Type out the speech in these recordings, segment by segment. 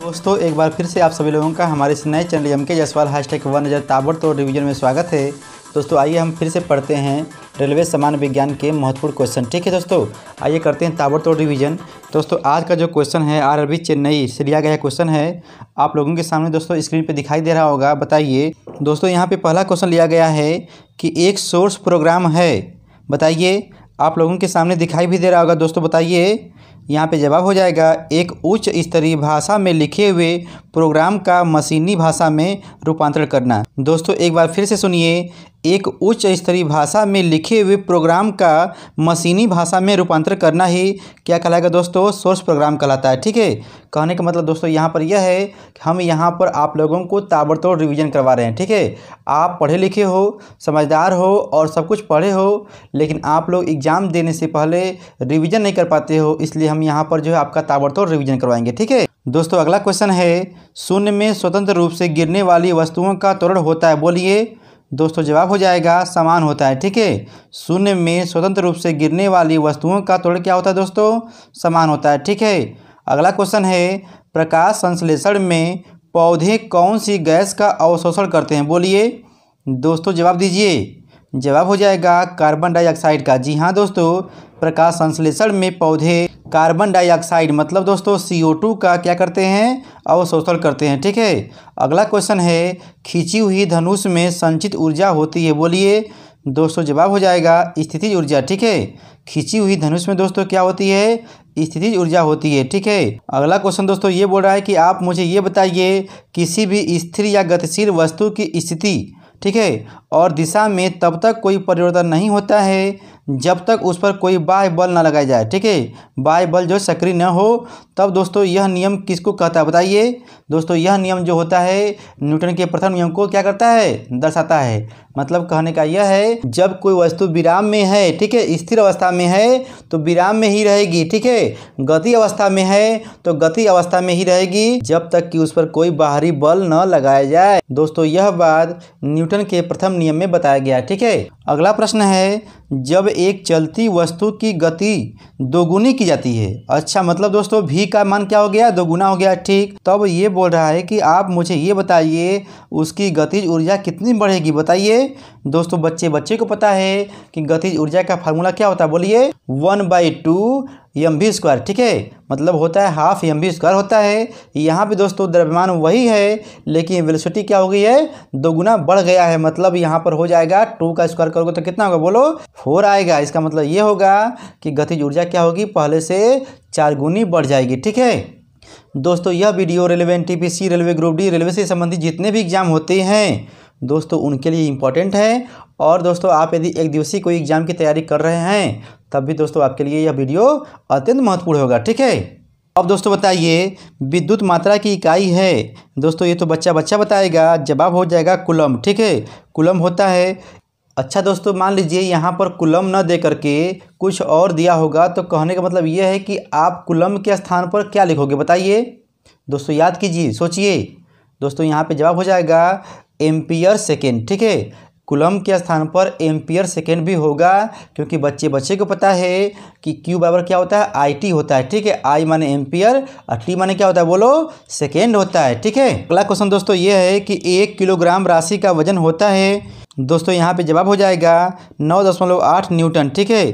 दोस्तों एक बार फिर से आप सभी लोगों का हमारे इस नए चैनल एम के जसवाल टैग वन हज़ार ताबड़तोड़ रिविजन में स्वागत है दोस्तों आइए हम फिर से पढ़ते हैं रेलवे सामान्य विज्ञान के महत्वपूर्ण क्वेश्चन ठीक है दोस्तों आइए करते हैं ताबड़तोड़ रिवीजन दोस्तों आज का जो क्वेश्चन है आरबी चेन्नई से लिया गया क्वेश्चन है आप लोगों के सामने दोस्तों स्क्रीन पर दिखाई दे रहा होगा बताइए दोस्तों यहाँ पर पहला क्वेश्चन लिया गया है कि एक सोर्स प्रोग्राम है बताइए आप लोगों के सामने दिखाई भी दे रहा होगा दोस्तों बताइए यहाँ पे जवाब हो जाएगा एक उच्च स्तरीय भाषा में लिखे हुए प्रोग्राम का मशीनी भाषा में रूपांतरण करना दोस्तों एक बार फिर से सुनिए एक उच्च स्तरीय भाषा में लिखे हुए प्रोग्राम का मशीनी भाषा में रूपांतरण करना ही क्या कहलाएगा दोस्तों सोर्स प्रोग्राम कहलाता है ठीक है कहने का मतलब दोस्तों यहाँ पर यह है कि हम यहाँ पर आप लोगों को ताबड़तोड़ रिवीजन करवा रहे हैं ठीक है आप पढ़े लिखे हो समझदार हो और सब कुछ पढ़े हो लेकिन आप लोग एग्ज़ाम देने से पहले रिविजन नहीं कर पाते हो इसलिए हम हम यहाँ पर जो है आपका ताबड़तोड़ रिविजन करवाएंगे ठीक है दोस्तों अगला क्वेश्चन है शून्य में स्वतंत्र रूप से गिरने वाली वस्तुओं का त्वरण होता है बोलिए दोस्तों जवाब हो जाएगा समान होता है ठीक है शून्य में स्वतंत्र रूप से गिरने वाली वस्तुओं का त्वरण क्या होता है दोस्तों समान होता है ठीक है अगला क्वेश्चन है प्रकाश संश्लेषण में पौधे कौन सी गैस का अवशोषण करते हैं बोलिए दोस्तों जवाब दीजिए जवाब हो जाएगा कार्बन डाइऑक्साइड का जी हाँ दोस्तों प्रकाश संश्लेषण में पौधे कार्बन डाइऑक्साइड मतलब दोस्तों टू का क्या करते हैं अवशोषण करते हैं ठीक है अगला क्वेश्चन है खींची हुई धनुष में संचित ऊर्जा होती है बोलिए दोस्तों जवाब हो जाएगा स्थिति ऊर्जा ठीक है खींची हुई धनुष में दोस्तों क्या होती है स्थिति ऊर्जा होती है ठीक है अगला क्वेश्चन दोस्तों ये बोल रहा है कि आप मुझे ये बताइए किसी भी स्थिर या गतिशील वस्तु की स्थिति ठीक है और दिशा में तब तक कोई परिवर्तन नहीं होता है जब तक उस पर कोई बाह्य बल ना लगाया जाए ठीक है बाह्य बल जो सक्रिय न हो तब दोस्तों यह नियम किसको कहता है बताइए दोस्तों यह नियम जो होता है न्यूटन के प्रथम नियम को क्या करता है दर्शाता है मतलब कहने का यह है जब कोई वस्तु विराम में है ठीक है स्थिर अवस्था में है तो विराम में ही रहेगी ठीक है गति अवस्था में है तो गति अवस्था में ही रहेगी जब तक कि उस पर कोई बाहरी बल न लगाया जाए दोस्तों यह बात न्यूटन के प्रथम नियम नियम में बताया गया है ठीक है अगला प्रश्न है जब एक चलती वस्तु की गति दोगुनी की जाती है अच्छा मतलब दोस्तों भी का मान क्या हो गया दोगुना हो गया ठीक तब तो ये बोल रहा है कि आप मुझे ये बताइए उसकी गतिज ऊर्जा कितनी बढ़ेगी बताइए दोस्तों बच्चे बच्चे को पता है कि गतिज ऊर्जा का फार्मूला क्या होता है बोलिए वन बाई टू एम भी स्क्वायर ठीक है मतलब होता है हाफ एम भी स्क्वायर होता है यहाँ पे दोस्तों द्रव्यमान वही है लेकिन वेलोसिटी क्या हो गई है दोगुना बढ़ गया है मतलब यहाँ पर हो जाएगा टू का स्क्वायर करोगे तो कितना होगा बोलो फोर आएगा इसका मतलब ये होगा कि गतिज ऊर्जा क्या होगी पहले से चार गुनी बढ़ जाएगी ठीक है दोस्तों यह video railway N railway group D railway से संबंधित जितने भी एग्जाम होते हैं दोस्तों उनके लिए इम्पॉर्टेंट है और दोस्तों आप यदि एक दिवसीय कोई एग्ज़ाम की तैयारी कर रहे हैं तब भी दोस्तों आपके लिए यह वीडियो अत्यंत महत्वपूर्ण होगा ठीक है अब दोस्तों बताइए विद्युत मात्रा की इकाई है दोस्तों ये तो बच्चा बच्चा बताएगा जवाब हो जाएगा कुलम ठीक है कुलम होता है अच्छा दोस्तों मान लीजिए यहाँ पर कुलम न दे करके कुछ और दिया होगा तो कहने का मतलब यह है कि आप कुलम के स्थान पर क्या लिखोगे बताइए दोस्तों याद कीजिए सोचिए दोस्तों यहाँ पे जवाब हो जाएगा एम्पियर सेकेंड ठीक है कुलम के स्थान पर एम्पियर सेकेंड भी होगा क्योंकि बच्चे बच्चे को पता है कि क्यू बराबर क्या होता है आई टी होता है ठीक है आई माने एम्पियर और टी माने क्या होता है बोलो सेकेंड होता है ठीक है अगला क्वेश्चन दोस्तों ये है कि एक किलोग्राम राशि का वजन होता है दोस्तों यहाँ पे जवाब हो जाएगा नौ दशमलव आठ न्यूटन ठीक है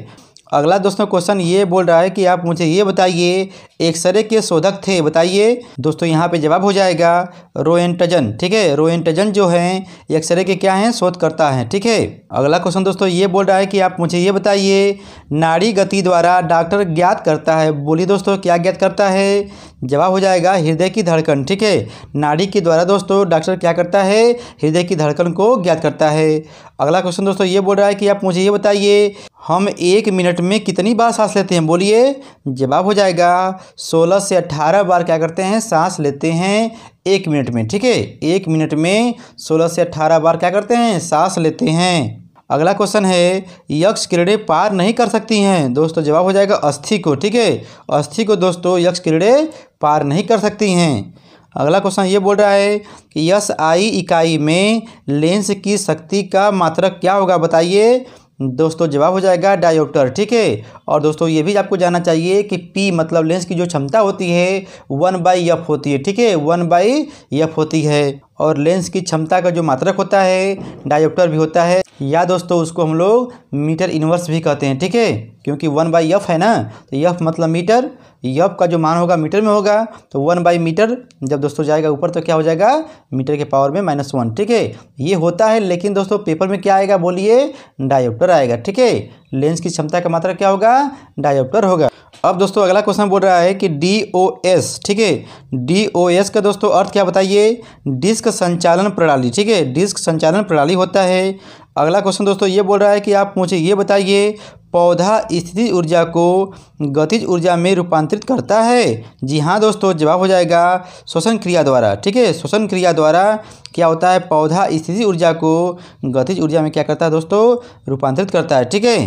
अगला दोस्तों क्वेश्चन ये बोल रहा है कि आप मुझे ये बताइए एक्सरे के शोधक थे बताइए दोस्तों यहाँ पे जवाब हो जाएगा रोएंटजन ठीक है रोएंटजन जो है एक्सरे के क्या हैं शोधकर्ता हैं ठीक है अगला क्वेश्चन दोस्तों ये बोल रहा है कि आप मुझे ये बताइए नाड़ी गति द्वारा डॉक्टर ज्ञात करता है बोलिए दोस्तों क्या ज्ञात करता है जवाब हो जाएगा हृदय की धड़कन ठीक है नाड़ी के द्वारा दोस्तों डॉक्टर क्या करता है हृदय की धड़कन को ज्ञात करता है अगला क्वेश्चन दोस्तों ये बोल रहा है कि आप मुझे ये बताइए हम एक मिनट में कितनी बार सांस लेते हैं बोलिए जवाब हो जाएगा सोलह से अट्ठारह बार क्या करते हैं सांस लेते हैं एक मिनट में ठीक है एक मिनट में सोलह से अट्ठारह बार क्या करते हैं सांस लेते हैं अगला क्वेश्चन है यक्ष किरणें पार नहीं कर सकती हैं दोस्तों जवाब हो जाएगा अस्थि को ठीक है अस्थि को दोस्तों यक्ष किरणें पार नहीं कर सकती हैं अगला क्वेश्चन ये बोल रहा है कि यस आई इकाई में लेंस की शक्ति का मात्रक क्या होगा बताइए दोस्तों जवाब हो जाएगा डायोप्टर ठीक है और दोस्तों ये भी आपको जानना चाहिए कि पी मतलब लेंस की जो क्षमता होती है वन बाई एफ होती है ठीक है वन बाई एफ होती है और लेंस की क्षमता का जो मात्रक होता है डायोप्टर भी होता है या दोस्तों उसको हम लोग मीटर इन्वर्स भी कहते हैं ठीक है क्योंकि वन बाई यफ है ना तो यफ मतलब मीटर यफ का जो मान होगा मीटर में होगा तो वन बाई मीटर जब दोस्तों जाएगा ऊपर तो क्या हो जाएगा मीटर के पावर में माइनस वन ठीक है ये होता है लेकिन दोस्तों पेपर में क्या आएगा बोलिए डायोप्टर आएगा ठीक है लेंस की क्षमता का मात्रा क्या होगा डायोप्टर होगा अब दोस्तों अगला क्वेश्चन बोल रहा है कि डी ओ एस ठीक है डी ओ एस का दोस्तों अर्थ क्या बताइए डिस्क संचालन प्रणाली ठीक है डिस्क संचालन प्रणाली होता है अगला क्वेश्चन दोस्तों ये बोल रहा है कि आप मुझे ये बताइए पौधा स्थिति ऊर्जा को गतिज ऊर्जा में रूपांतरित करता है जी हाँ दोस्तों जवाब हो जाएगा श्वसन क्रिया द्वारा ठीक है श्वसन क्रिया द्वारा क्या होता है पौधा स्थिति ऊर्जा को गतिज ऊर्जा में क्या करता है दोस्तों रूपांतरित करता है ठीक है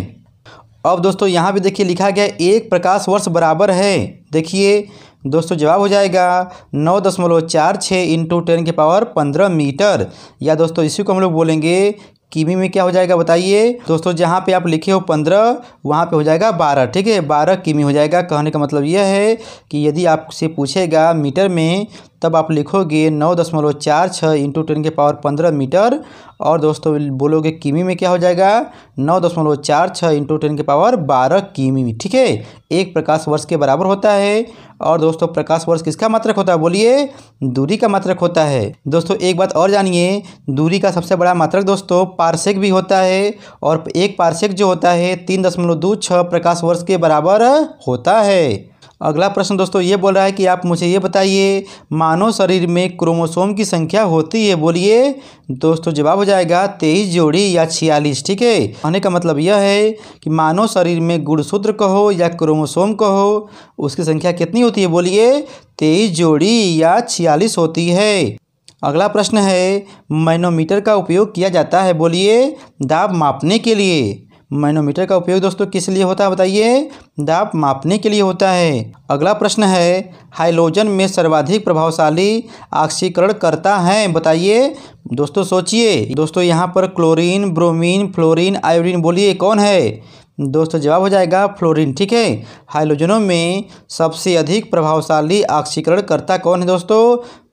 अब दोस्तों यहाँ भी देखिए लिखा गया एक प्रकाश वर्ष बराबर है देखिए दोस्तों जवाब हो जाएगा नौ दशमलव चार छः इंटू टेन के पावर पंद्रह मीटर या दोस्तों इसी को हम लोग बोलेंगे किमी में क्या हो जाएगा बताइए दोस्तों जहाँ पे आप लिखे हो पंद्रह वहाँ पे हो जाएगा बारह ठीक है बारह किमी हो जाएगा कहने का मतलब यह है कि यदि आपसे पूछेगा मीटर में तब आप लिखोगे नौ दशमलव चार छः इंटू टेन के पावर पंद्रह मीटर और दोस्तों बोलोगे किमी में क्या हो जाएगा नौ दशमलव चार छः इंटू टेन के पावर बारह किमी में ठीक है एक प्रकाश वर्ष के बराबर होता है और दोस्तों प्रकाश वर्ष किसका मात्रक होता है बोलिए दूरी का मात्रक होता है दोस्तों एक बात और जानिए दूरी का सबसे बड़ा मात्रक दोस्तों पार्सेक भी होता है और एक पार्सेक जो होता है तीन दशमलव दो छः प्रकाश वर्ष के बराबर होता है अगला प्रश्न दोस्तों ये बोल रहा है कि आप मुझे ये बताइए मानव शरीर में क्रोमोसोम की संख्या होती है बोलिए दोस्तों जवाब हो जाएगा तेईस जोड़ी या छियालीस ठीक है होने का मतलब यह है कि मानव शरीर में गुणसूत्र कहो या क्रोमोसोम कहो उसकी संख्या कितनी होती है बोलिए तेईस जोड़ी या छियालीस होती है अगला प्रश्न है मैनोमीटर का उपयोग किया जाता है बोलिए दाब मापने के लिए मैनोमीटर का उपयोग दोस्तों किस लिए होता है बताइए दाप मापने के लिए होता है अगला प्रश्न है हाइलोजन में सर्वाधिक प्रभावशाली ऑक्सीकरण करता है बताइए दोस्तों सोचिए दोस्तों यहाँ पर क्लोरीन ब्रोमीन फ्लोरीन आयोडीन बोलिए कौन है दोस्तों जवाब हो जाएगा फ्लोरीन ठीक है हाइलोजनों में सबसे अधिक प्रभावशाली ऑक्सीकरण करता कौन है दोस्तों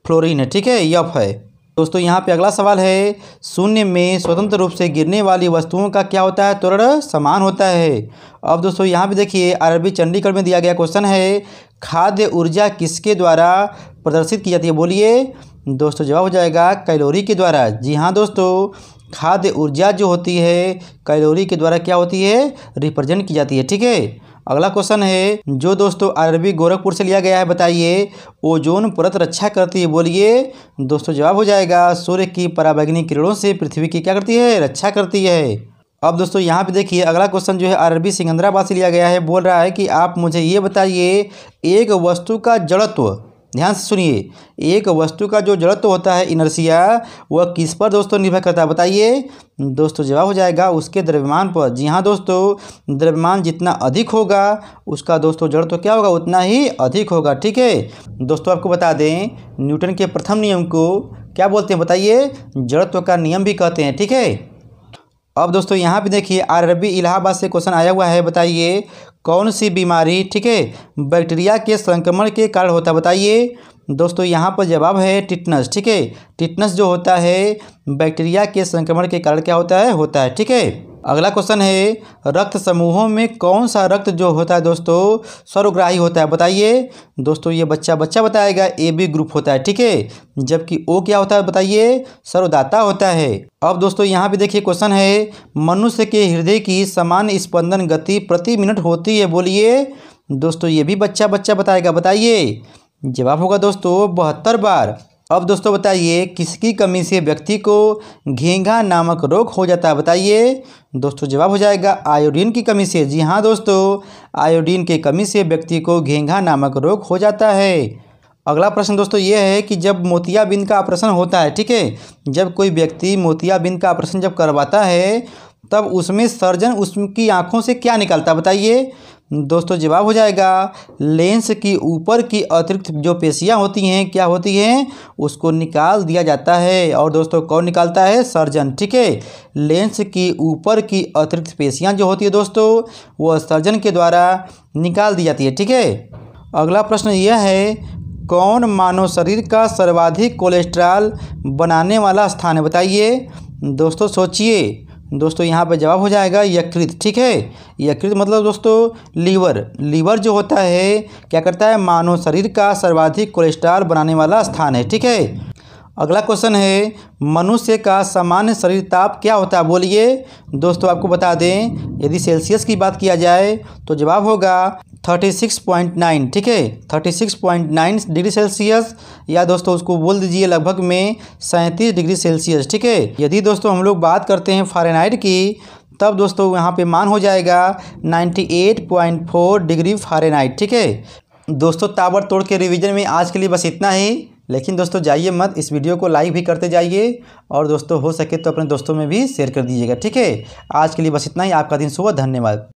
फ्लोरीन है ठीक है यफ है दोस्तों यहाँ पे अगला सवाल है शून्य में स्वतंत्र रूप से गिरने वाली वस्तुओं का क्या होता है त्वरण समान होता है अब दोस्तों यहाँ पे देखिए अरबी चंडीगढ़ में दिया गया क्वेश्चन है खाद्य ऊर्जा किसके द्वारा प्रदर्शित की जाती है बोलिए दोस्तों जवाब हो जाएगा कैलोरी के द्वारा जी हाँ दोस्तों खाद्य ऊर्जा जो होती है कैलोरी के द्वारा क्या होती है रिप्रेजेंट की जाती है ठीक है अगला क्वेश्चन है जो दोस्तों अरबी गोरखपुर से लिया गया है बताइए ओजोन परत रक्षा करती है बोलिए दोस्तों जवाब हो जाएगा सूर्य की पराबैग्नि किरणों से पृथ्वी की क्या करती है रक्षा करती है अब दोस्तों यहाँ पे देखिए अगला क्वेश्चन जो है अरबी सिकंदराबाद से लिया गया है बोल रहा है कि आप मुझे ये बताइए एक वस्तु का जड़त्व ध्यान से सुनिए एक वस्तु का जो जड़त्व होता है इनर्सिया वह किस पर दोस्तों निर्भर करता है बताइए दोस्तों जवाब हो जाएगा उसके द्रव्यमान पर जी हाँ दोस्तों द्रव्यमान जितना अधिक होगा उसका दोस्तों जड़त्व क्या होगा उतना ही अधिक होगा ठीक है दोस्तों आपको बता दें न्यूटन के प्रथम नियम को क्या बोलते हैं बताइए जड़त्व का नियम भी कहते हैं ठीक है अब दोस्तों यहाँ पे देखिए आर रबी इलाहाबाद से क्वेश्चन आया हुआ है बताइए कौन सी बीमारी ठीक है बैक्टीरिया के संक्रमण के कारण होता है बताइए दोस्तों यहाँ पर जवाब है टिटनस ठीक है टिटनस जो होता है बैक्टीरिया के संक्रमण के कारण क्या होता है होता है ठीक है अगला क्वेश्चन है रक्त समूहों में कौन सा रक्त जो होता है दोस्तों सर्वग्राही होता है बताइए दोस्तों ये बच्चा बच्चा बताएगा ए बी ग्रुप होता है ठीक है जबकि ओ क्या होता है बताइए सर्वदाता होता है अब दोस्तों यहाँ पे देखिए क्वेश्चन है मनुष्य के हृदय की समान स्पंदन गति प्रति मिनट होती है बोलिए दोस्तों ये भी बच्चा बच्चा बताएगा बताइए जवाब होगा दोस्तों बहत्तर बार अब दोस्तों बताइए किसकी कमी से व्यक्ति को घेंघा नामक रोग हो जाता है बताइए दोस्तों जवाब हो जाएगा आयोडीन की कमी से जी हाँ दोस्तों आयोडीन की कमी से व्यक्ति को घेंघा नामक रोग हो जाता है अगला प्रश्न दोस्तों ये है कि जब मोतियाबिंद का ऑपरेशन होता है ठीक है जब कोई व्यक्ति मोतियाबिंद का ऑपरेशन जब करवाता है तब उसमें सर्जन उसकी आँखों से क्या निकलता बताइए दोस्तों जवाब हो जाएगा लेंस की ऊपर की अतिरिक्त जो पेशियाँ होती हैं क्या होती हैं उसको निकाल दिया जाता है और दोस्तों कौन निकालता है सर्जन ठीक है लेंस की ऊपर की अतिरिक्त पेशियाँ जो होती है दोस्तों वह सर्जन के द्वारा निकाल दी जाती है ठीक है अगला प्रश्न यह है कौन मानव शरीर का सर्वाधिक कोलेस्ट्रॉल बनाने वाला स्थान है बताइए दोस्तों सोचिए दोस्तों यहाँ पर जवाब हो जाएगा यकृत ठीक है यकृत मतलब दोस्तों लीवर लीवर जो होता है क्या करता है मानव शरीर का सर्वाधिक कोलेस्ट्रॉल बनाने वाला स्थान है ठीक है अगला क्वेश्चन है मनुष्य का सामान्य शरीर ताप क्या होता है बोलिए दोस्तों आपको बता दें यदि सेल्सियस की बात किया जाए तो जवाब होगा थर्टी सिक्स पॉइंट नाइन ठीक है thirty six point nine degree Celsius या दोस्तों उसको बोल दीजिए लगभग में सैंतीस डिग्री सेल्सियस ठीक है यदि दोस्तों हम लोग बात करते हैं फारेनहाइट की तब दोस्तों यहाँ पे मान हो जाएगा 98.4 डिग्री फारेनहाइट ठीक है दोस्तों ताबड़ तोड़ के रिविजन में आज के लिए बस इतना ही लेकिन दोस्तों जाइए मत इस वीडियो को लाइक भी करते जाइए और दोस्तों हो सके तो अपने दोस्तों में भी शेयर कर दीजिएगा ठीक है आज के लिए बस इतना ही आपका दिन सुबह धन्यवाद